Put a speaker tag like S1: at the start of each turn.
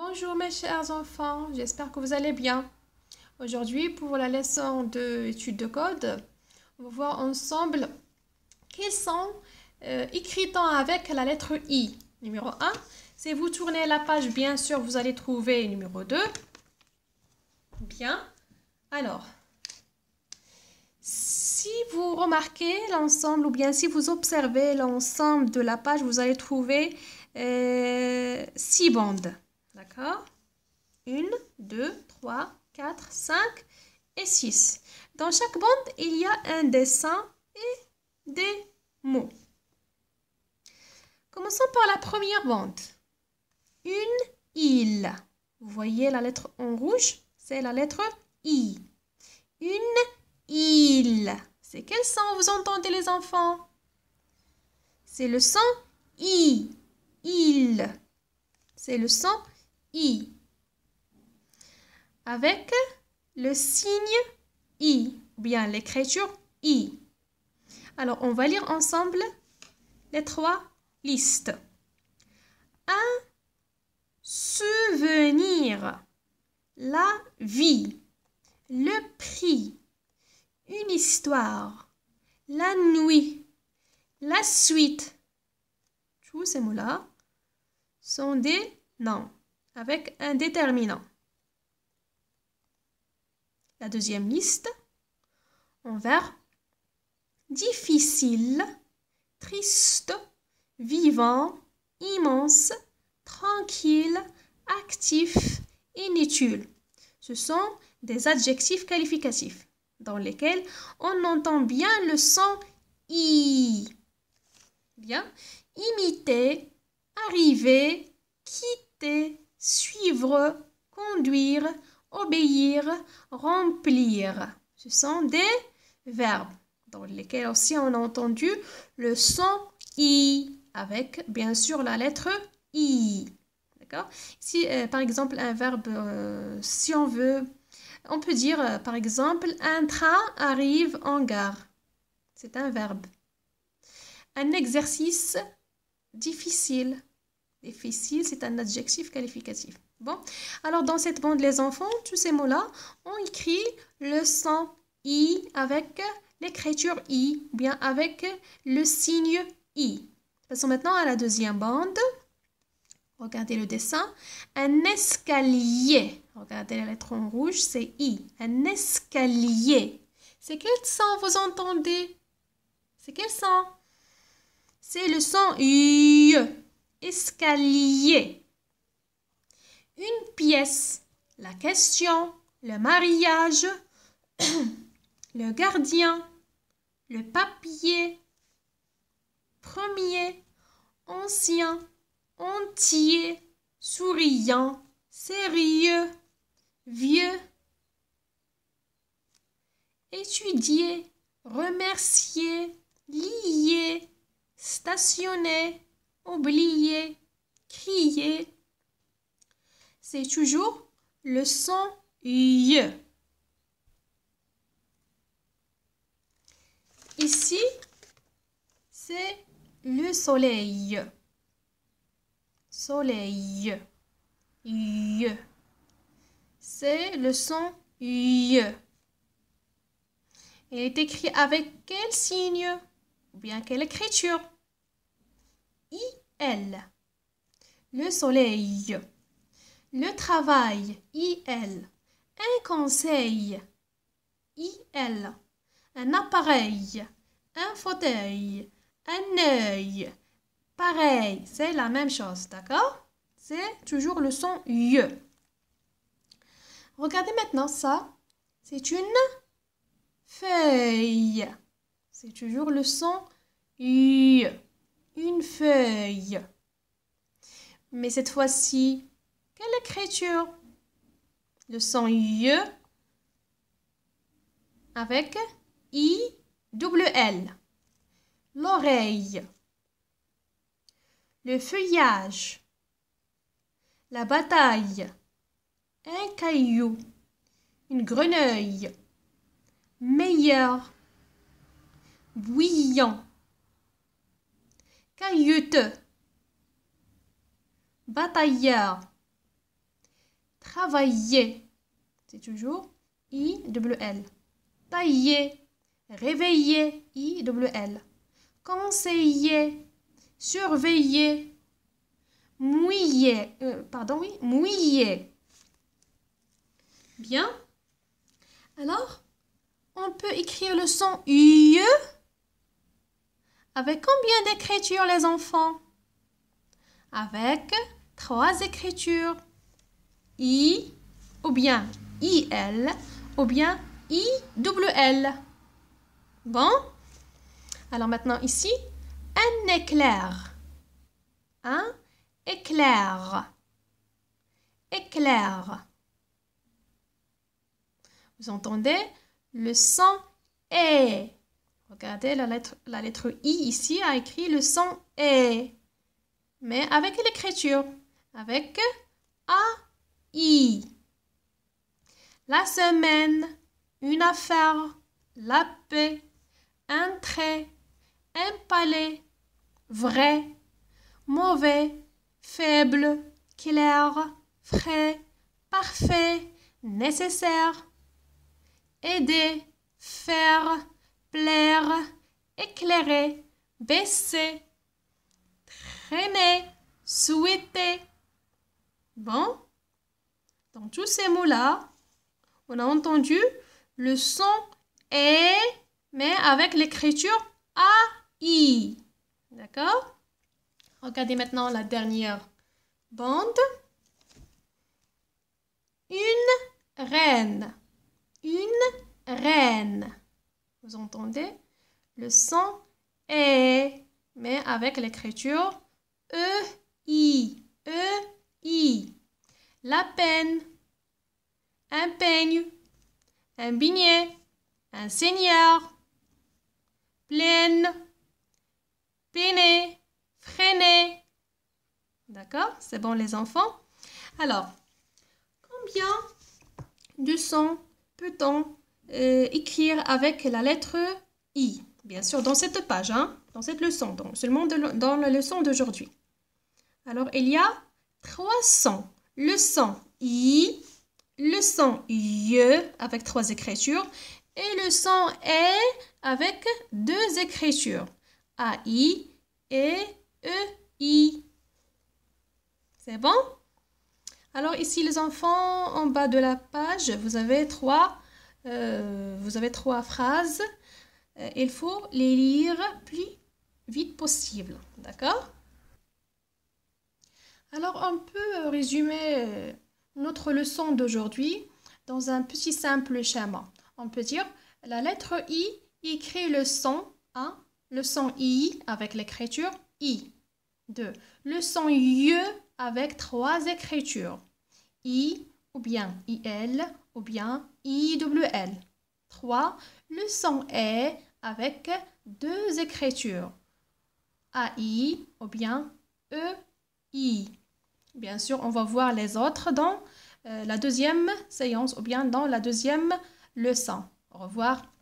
S1: Bonjour mes chers enfants, j'espère que vous allez bien. Aujourd'hui, pour la leçon de de code, on va voir ensemble quels sont euh, écrits avec la lettre I. Numéro 1, si vous tournez la page, bien sûr, vous allez trouver numéro 2. Bien. Alors, si vous remarquez l'ensemble ou bien si vous observez l'ensemble de la page, vous allez trouver euh, six bandes. D'accord 1, 2, 3, 4, 5 et 6. Dans chaque bande, il y a un dessin et des mots. Commençons par la première bande. Une île. Vous voyez la lettre en rouge C'est la lettre I. Une île. C'est quel son vous entendez les enfants C'est le son I. Il. C'est le son avec le signe I, ou bien l'écriture I. Alors, on va lire ensemble les trois listes. Un souvenir, la vie, le prix, une histoire, la nuit, la suite. Tous ces mots-là sont des noms avec un déterminant. La deuxième liste, En vert. difficile, triste, vivant, immense, tranquille, actif, inutile. Ce sont des adjectifs qualificatifs dans lesquels on entend bien le son i. Bien, imiter, arriver, quitter, suivre, conduire, obéir, remplir. Ce sont des verbes dans lesquels aussi on a entendu le son i avec bien sûr la lettre i. D'accord euh, par exemple un verbe, euh, si on veut, on peut dire euh, par exemple un train arrive en gare. C'est un verbe. Un exercice difficile. Difficile, c'est un adjectif qualificatif. Bon, alors dans cette bande, les enfants, tous ces mots-là, on écrit le son I avec l'écriture I, bien avec le signe I. Passons maintenant à la deuxième bande. Regardez le dessin. Un escalier. Regardez la lettre en rouge, c'est I. Un escalier. C'est quel son vous entendez C'est quel son C'est le son I escalier. Une pièce, la question, le mariage, le gardien, le papier, premier, ancien, entier, souriant, sérieux, vieux, étudier, remercier, lier, stationner, oublier, crier. C'est toujours le son Y. Ici, c'est le soleil. Soleil. C'est le son Y. Il est écrit avec quel signe ou bien quelle écriture IL. Le soleil. Le travail. IL. Un conseil. IL. Un appareil. Un fauteuil. Un œil. Pareil, c'est la même chose, d'accord C'est toujours le son IE. Regardez maintenant ça. C'est une feuille. C'est toujours le son I une feuille. Mais cette fois-ci, quelle écriture Le son ye avec i double l. L'oreille. Le feuillage. La bataille. Un caillou. Une grenouille. Meilleur. Bouillant. Caillute. Batailleur. Travailler. C'est toujours I-W-L. Tailler. Réveiller. I-W-L. Conseiller. Surveiller. Mouiller. Euh, pardon, oui. Mouiller. Bien. Alors, on peut écrire le son IE avec combien d'écritures les enfants Avec trois écritures. I ou bien IL ou bien IWL. Bon Alors maintenant ici, un éclair. Un éclair. Éclair. Vous entendez le son E Regardez, la lettre, la lettre I ici a écrit le son E, mais avec l'écriture, avec A, I. La semaine, une affaire, la paix, un trait, un palais, vrai, mauvais, faible, clair, frais, parfait, nécessaire, aider, faire, plaire, éclairer, baisser, traîner, souhaiter. Bon, dans tous ces mots-là, on a entendu le son et, mais avec l'écriture AI. D'accord Regardez maintenant la dernière bande. Une reine. Une reine. Vous entendez Le son E, mais avec l'écriture E, I, E, I. La peine, un peigne, un bignet, un seigneur, pleine, péné, freiner. D'accord C'est bon les enfants Alors, combien de son peut-on euh, écrire avec la lettre I, bien sûr, dans cette page, hein, dans cette leçon, donc seulement dans la leçon d'aujourd'hui. Alors, il y a trois sons, Le son I, le son ye avec trois écritures et le son E avec deux écritures. AI et e, i C'est bon Alors ici les enfants, en bas de la page, vous avez trois euh, vous avez trois phrases. Euh, il faut les lire plus vite possible. D'accord Alors, on peut résumer euh, notre leçon d'aujourd'hui dans un petit simple schéma. On peut dire la lettre I écrit le son A, le son I avec l'écriture I. 2. Le son ye avec trois écritures. I ou bien IL ou bien IWL. 3. Le son est avec deux écritures, AI ou bien EI. Bien sûr, on va voir les autres dans euh, la deuxième séance ou bien dans la deuxième leçon. Au revoir.